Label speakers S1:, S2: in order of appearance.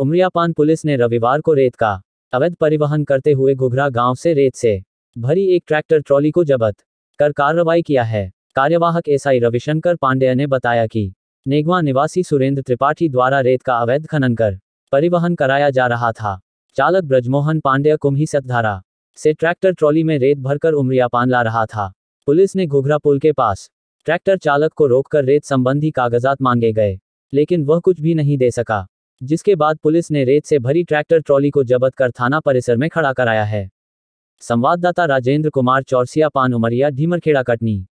S1: Umariyapan police ने रविवार को रेत का अवैध परिवहन करते हुए घुघरा गांव से रेत से भरी एक ट्रैक्टर ट्रॉली को जबत कर कार्रवाई किया है कार्यवाहक एसआई रविशंकर पांडेय ने बताया कि नेगवा निवासी सुरेंद्र त्रिपाठी द्वारा रेत का अवैध खनन कर परिवहन कराया जा रहा था चालक ब्रजमोहन पांडेय कुम्ही सतधारा से ट्रैक्टर ट्रॉली में रेत भरकर उमरियापान ला रहा था पुलिस ने घुघरा पुल के पास ट्रैक्टर चालक को रोककर रेत संबंधी कागजात मांगे गए लेकिन वह कुछ भी नहीं दे सका जिसके बाद पुलिस ने रेत से भरी ट्रैक्टर ट्रॉली को जबत कर थाना परिसर में खड़ा कराया है संवाददाता राजेंद्र कुमार चौरसिया पान उमरिया ढीमरखेड़ा कटनी